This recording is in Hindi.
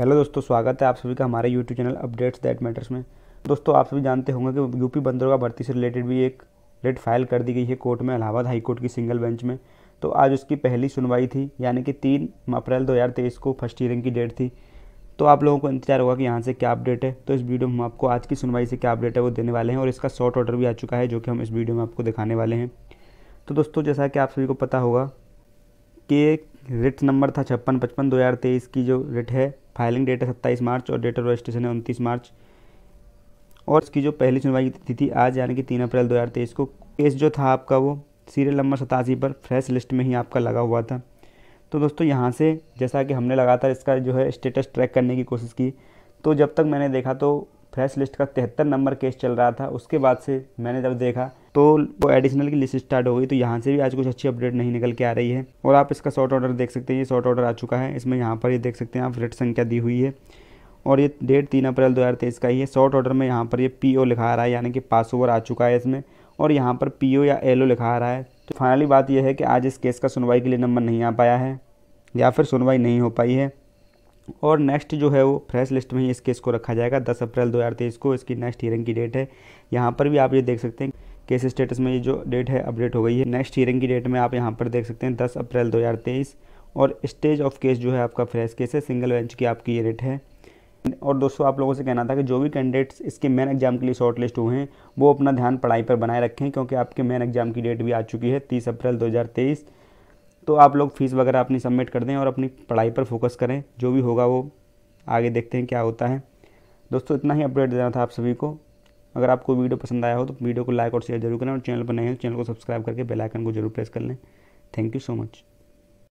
हेलो दोस्तों स्वागत है आप सभी का हमारे YouTube channel updates that matters में दोस्तों आप सभी जानते होंगे कि यूपी बंदरों का भर्ती से रिलेटेड भी एक रेट फाइल कर दी गई है कोर्ट में इलाहाबाद हाई कोर्ट की सिंगल बेंच में तो आज उसकी पहली सुनवाई थी यानी कि तीन अप्रैल दो को फर्स्ट ईयरिंग की डेट थी तो आप लोगों को इंतजार होगा कि यहाँ से क्या अपडेट है तो इस वीडियो में हम आपको आज की सुनवाई से क्या अपडेट है वो देने वाले हैं और इसका शॉर्ट ऑर्डर भी आ चुका है जो कि हम इस वीडियो में आपको दिखाने वाले हैं तो दोस्तों जैसा कि आप सभी को पता होगा कि रिट नंबर था छप्पन पचपन दो की जो रिट है फाइलिंग डेट है सत्ताईस मार्च और डेट ऑफ रजिस्ट्रेशन है उनतीस मार्च और इसकी जो पहली सुनवाई की तिथि आज यानी कि तीन अप्रैल तेईस को केस जो था आपका वो सीरियल नंबर सतासी पर फ्रेश लिस्ट में ही आपका लगा हुआ था तो दोस्तों यहाँ से जैसा कि हमने लगातार इसका जो है स्टेटस ट्रैक करने की कोशिश की तो जब तक मैंने देखा तो फ्रेश लिस्ट का तिहत्तर नंबर केस चल रहा था उसके बाद से मैंने जब देखा तो वो एडिशनल की लिस्ट स्टार्ट हो गई तो यहाँ से भी आज कुछ अच्छी अपडेट नहीं निकल के आ रही है और आप इसका शॉर्ट ऑर्डर देख सकते हैं ये शॉर्ट ऑर्डर आ चुका है इसमें यहाँ पर ये देख सकते हैं आप रेट संख्या दी हुई है और ये डेट तीन अप्रैल दो हज़ार तेईस का ही है शॉर्ट ऑर्डर में यहाँ पर ये पी ओ लिखा आ रहा है यानी कि पास ओवर आ चुका है इसमें और यहाँ पर पी ओ या एल ओ लिखा आ रहा है तो फाइनली बात यह है कि आज इस केस का सुनवाई के लिए नंबर नहीं आ पाया है या फिर सुनवाई नहीं हो पाई है और नेक्स्ट जो है वो फ्रेश लिस्ट में ही इस केस को रखा जाएगा दस अप्रैल दो हज़ार तेईस को इसकी नेक्स्ट हियरिंग की डेट है यहाँ पर भी आप ये देख सकते हैं केस स्टेटस में ये जो डेट है अपडेट हो गई है नेक्स्ट हियरिंग की डेट में आप यहाँ पर देख सकते हैं दस अप्रैल दो और स्टेज ऑफ केस जो है आपका फ्रेश केस है सिंगल बेंच की आपकी ये डेट है और दोस्तों आप लोगों से कहना था कि जो भी कैंडिडेट्स इसके मेन एग्जाम के लिए शॉर्ट लिस्ट हुए हैं वो अपना ध्यान पढ़ाई पर बनाए रखें क्योंकि आपके मेन एग्जाम की डेट भी आ चुकी है तीस अप्रैल 2023 तो आप लोग फीस वगैरह अपनी सबमिट कर दें और अपनी पढ़ाई पर फोकस करें जो भी होगा वो आगे देखते हैं क्या होता है दोस्तों इतना ही अपडेट देना था आप सभी को अगर आपको वीडियो पसंद आया हो तो वीडियो को लाइक और शेयर जरूर करें और चैनल पर नए हो तो चैनल को सब्सक्राइब करके बेलाइकन को जरूर प्रेस कर लें थैंक यू सो मच